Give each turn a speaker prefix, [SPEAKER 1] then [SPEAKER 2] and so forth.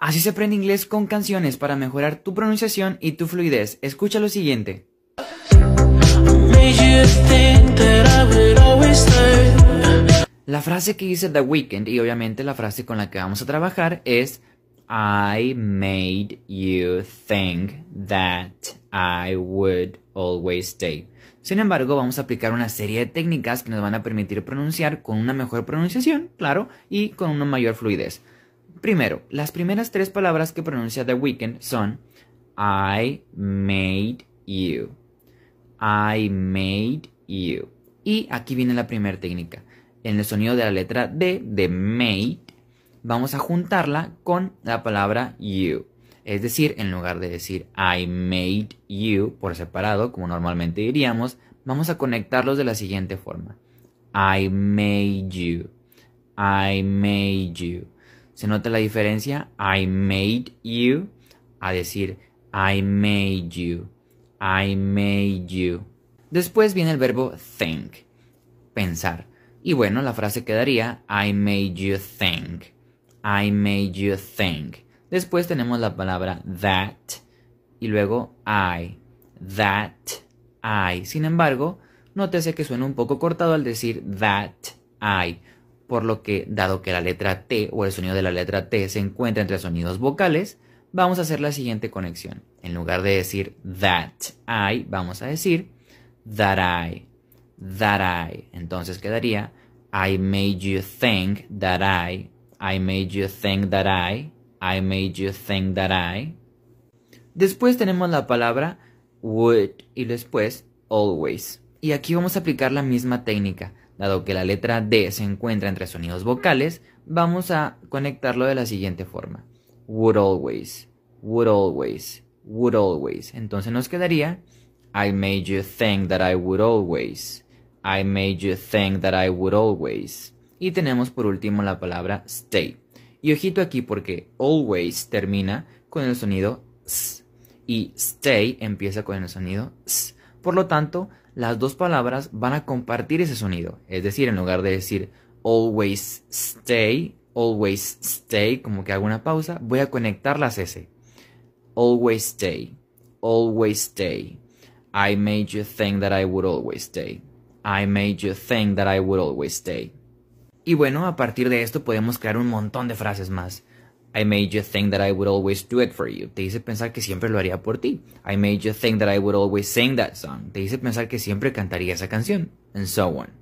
[SPEAKER 1] Así se aprende inglés con canciones para mejorar tu pronunciación y tu fluidez. Escucha lo siguiente. La frase que dice The Weeknd y obviamente la frase con la que vamos a trabajar es I made you think that I would always stay. Sin embargo, vamos a aplicar una serie de técnicas que nos van a permitir pronunciar con una mejor pronunciación, claro, y con una mayor fluidez. Primero, las primeras tres palabras que pronuncia The Weeknd son I made you. I made you. Y aquí viene la primera técnica. En el sonido de la letra D de made, vamos a juntarla con la palabra you. Es decir, en lugar de decir I made you por separado, como normalmente diríamos, vamos a conectarlos de la siguiente forma. I made you. I made you. ¿Se nota la diferencia? I made you a decir I made you. I made you. Después viene el verbo think, pensar. Y bueno, la frase quedaría I made you think. I made you think. Después tenemos la palabra that y luego I. That I. Sin embargo, nótese que suena un poco cortado al decir that I por lo que dado que la letra T o el sonido de la letra T se encuentra entre sonidos vocales, vamos a hacer la siguiente conexión. En lugar de decir that I, vamos a decir that I, that I. Entonces quedaría I made you think that I, I made you think that I, I made you think that I. Después tenemos la palabra would y después always. Y aquí vamos a aplicar la misma técnica. Dado que la letra D se encuentra entre sonidos vocales, vamos a conectarlo de la siguiente forma. Would always, would always, would always. Entonces nos quedaría I made you think that I would always. I made you think that I would always. Y tenemos por último la palabra stay. Y ojito aquí porque always termina con el sonido s y stay empieza con el sonido s. Por lo tanto, las dos palabras van a compartir ese sonido. Es decir, en lugar de decir always stay, always stay, como que hago una pausa, voy a conectarlas las S. Always stay, always stay. I made you think that I would always stay. I made you think that I would always stay. Y bueno, a partir de esto podemos crear un montón de frases más. I made you think that I would always do it for you. Te hice pensar que siempre lo haría por ti. I made you think that I would always sing that song. Te hice pensar que siempre cantaría esa canción. And so on.